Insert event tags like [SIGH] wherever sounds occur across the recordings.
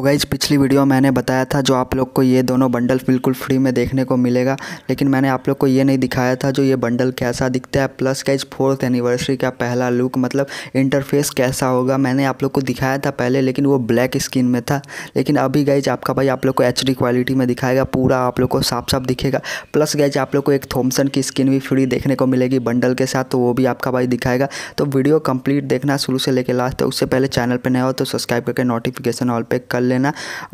तो गाइज पिछली वीडियो मैंने बताया था जो आप लोग को ये दोनों बंडल बिल्कुल फ्री में देखने को मिलेगा लेकिन मैंने आप लोग को ये नहीं दिखाया था जो ये बंडल कैसा दिखता है प्लस गाइज फोर्थ एनिवर्सरी का पहला लुक मतलब इंटरफेस कैसा होगा मैंने आप लोग को दिखाया था पहले लेकिन वो ब्लैक स्किन में था लेकिन अभी गाइज आपका भाई आप लोग को एच क्वालिटी में दिखाएगा पूरा आप लोग को साफ साफ दिखेगा प्लस गाइज आप लोग को एक थॉमसन की स्किन भी फ्री देखने को मिलेगी बंडल के साथ तो वो भी आपका भाई दिखाएगा तो वीडियो कंप्लीट देखना शुरू से लेकर लास्ट तक उससे पहले चैनल पर नया हो तो सब्सक्राइब करके नोटिफिकेशन ऑल पे कर लेना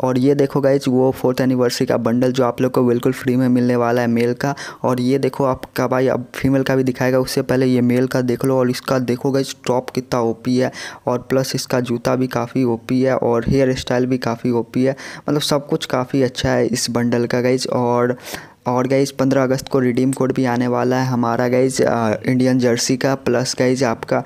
और ये देखो गाइज वो फोर्थ एनिवर्सरी का बंडल जो आप लोग को बिल्कुल फ्री में मिलने वाला है मेल का और ये देखो आपका भाई अब फीमेल का भी दिखाएगा उससे पहले ये मेल का देख लो और इसका देखो गाइज टॉप कितना ओ है और प्लस इसका जूता भी काफ़ी ओ है और हेयर स्टाइल भी काफ़ी ओपी है मतलब सब कुछ काफ़ी अच्छा है इस बंडल का गाइज और और गाइज पंद्रह अगस्त को रिडीम कोड भी आने वाला है हमारा गाइज इंडियन जर्सी का प्लस गाइज आपका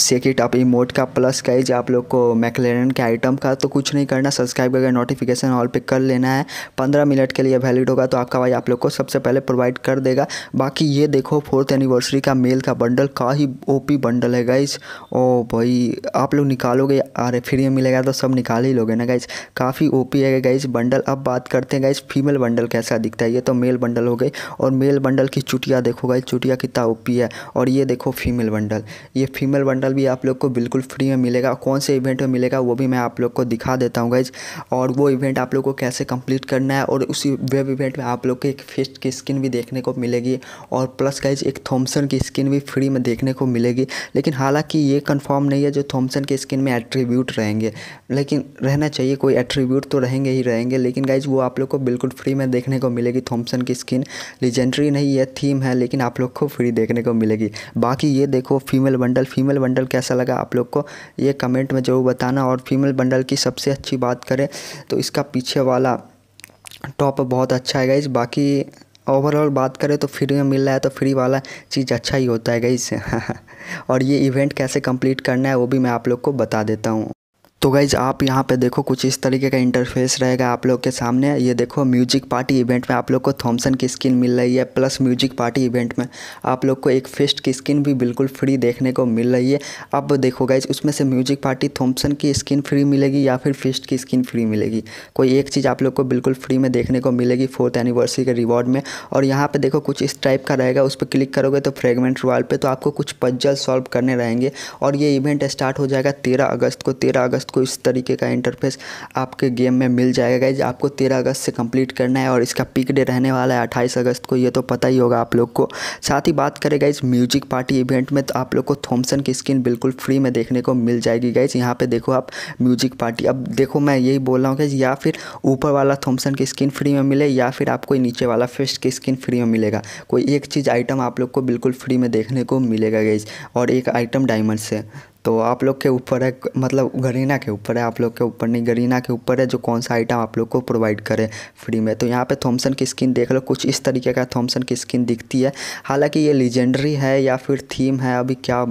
सेकिट अप इमोट का प्लस गाइज आप लोग को मैकलेरन के आइटम का तो कुछ नहीं करना सब्सक्राइब करके नोटिफिकेशन ऑल पे कर लेना है पंद्रह मिनट के लिए वैलिड होगा तो आपका भाई आप लोग को सबसे पहले प्रोवाइड कर देगा बाकी ये देखो फोर्थ एनिवर्सरी का मेल का बंडल का ही ओ बंडल है गाइज ओ भाई आप लोग निकालोगे अरे फ्री में मिलेगा तो सब निकाल ही लोगे ना गाइज काफ़ी ओ है गाइज बंडल अब बात करते हैं गाइज फीमेल बंडल कैसा दिखता है ये तो मेल बंडल हो गई और मेल बंडल की चुटिया देखो गाइज चुटिया कितना ओपी है और ये देखो फीमेल बंडल ये फीमेल बंडल भी आप लोग को बिल्कुल फ्री में मिलेगा कौन से इवेंट में मिलेगा वो भी मैं आप लोग को दिखा देता हूँ गाइज और वो इवेंट आप लोग को कैसे कंप्लीट करना है और उसी वेब इवेंट में आप लोग को एक फेस्ट की स्किन भी देखने को मिलेगी और प्लस गाइज एक थॉम्सन की स्किन भी फ्री में देखने को मिलेगी लेकिन हालांकि ये कन्फर्म नहीं है जो थॉम्सन की स्किन में एट्रीब्यूट रहेंगे लेकिन रहना चाहिए कोई एट्रीब्यूट तो रहेंगे ही रहेंगे लेकिन गाइज वो आप लोग को बिल्कुल फ्री में देखने को मिलेगी थॉम्सन पर्सन की स्किन लीजेंड्री नहीं है थीम है लेकिन आप लोग को फ्री देखने को मिलेगी बाकी ये देखो फीमेल बंडल फीमेल बंडल कैसा लगा आप लोग को ये कमेंट में ज़रूर बताना और फीमेल बंडल की सबसे अच्छी बात करें तो इसका पीछे वाला टॉप बहुत अच्छा है गाइज बाकी ओवरऑल बात करें तो फ्री में मिल रहा है तो फ्री वाला चीज़ अच्छा ही होता है गाइज [LAUGHS] और ये इवेंट कैसे कंप्लीट करना है वो भी मैं आप लोग को बता देता हूँ तो गाइज़ आप यहाँ पे देखो कुछ इस तरीके का इंटरफेस रहेगा आप लोग के सामने ये देखो म्यूजिक पार्टी इवेंट में आप लोग को थॉमसन की स्किन मिल रही है प्लस म्यूजिक पार्टी इवेंट में आप लोग को एक फेस्ट की स्किन भी बिल्कुल फ्री देखने को मिल रही है अब देखो गाइज उसमें से म्यूजिक पार्टी थॉमसन की स्किन फ्री मिलेगी या फिर फेस्ट की स्किन फ्री मिलेगी कोई एक चीज़ आप लोग को बिल्कुल फ्री में देखने को मिलेगी फोर्थ एनिवर्सरी के रिवॉर्ड में और यहाँ पर देखो कुछ इस टाइप का रहेगा उस पर क्लिक करोगे तो फ्रेगमेंट रॉयल पर तो आपको कुछ पज्जल सॉल्व करने रहेंगे और ये इवेंट स्टार्ट हो जाएगा तेरह अगस्त को तेरह अगस्त आपको इस तरीके का इंटरफेस आपके गेम में मिल जाएगा गाइज आपको तेरह अगस्त से कंप्लीट करना है और इसका पिक डे रहने वाला है अट्ठाईस अगस्त को ये तो पता ही होगा आप लोग को साथ ही बात करें गाइज म्यूजिक पार्टी इवेंट में तो आप लोग को थॉम्सन की स्किन बिल्कुल फ्री में देखने को मिल जाएगी गाइज यहाँ पर देखो आप म्यूजिक पार्टी अब देखो मैं यही बोल रहा हूँ गाइज या फिर ऊपर वाला थॉम्सन की स्किन फ्री में मिले या फिर आपको नीचे वाला फेस्ट की स्किन फ्री में मिलेगा कोई एक चीज़ आइटम आप लोग को बिल्कुल फ्री में देखने को मिलेगा गाइज और एक आइटम डायमंड से तो आप लोग के ऊपर है मतलब गरीना के ऊपर है आप लोग के ऊपर नहीं गरीना के ऊपर है जो कौन सा आइटम आप लोग को प्रोवाइड करें फ्री में तो यहाँ पे थॉमसन की स्किन देख लो कुछ इस तरीके का थॉमसन की स्किन दिखती है हालांकि ये लीजेंडरी है या फिर थीम है अभी क्या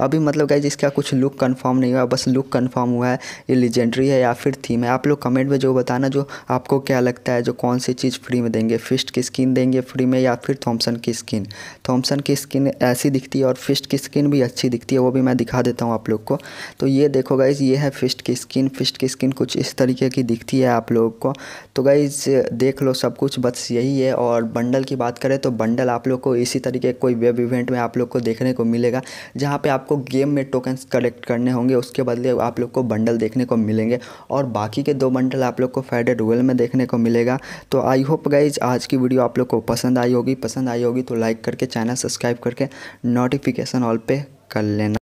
अभी मतलब गाइज इसका कुछ लुक कंफर्म नहीं हुआ बस लुक कंफर्म हुआ है ये लीजेंड्री है या फिर थीम है आप लोग कमेंट में जो बताना जो आपको क्या लगता है जो कौन सी चीज़ फ्री में देंगे फिस्ट की स्किन देंगे फ्री में या फिर थॉमसन की स्किन थॉमसन की स्किन ऐसी दिखती है और फिस्ट की स्किन भी अच्छी दिखती है वो भी मैं दिखा देता हूँ आप लोग को तो ये देखो गाइज ये है फिस्ट की स्किन फिस्ट की स्किन कुछ इस तरीके की दिखती है आप लोगों को तो गाइज देख लो सब कुछ बस यही है और बंडल की बात करें तो बंडल आप लोग को इसी तरीके कोई वेब इवेंट में आप लोग को देखने को मिलेगा जहाँ पे आपको गेम में टोकन्स कलेक्ट करने होंगे उसके बदले आप लोग को बंडल देखने को मिलेंगे और बाकी के दो बंडल आप लोग को फ्राइडे डुअल में देखने को मिलेगा तो आई होप गाइज आज की वीडियो आप लोग को पसंद आई होगी पसंद आई होगी तो लाइक करके चैनल सब्सक्राइब करके नोटिफिकेशन ऑल पे कर लेना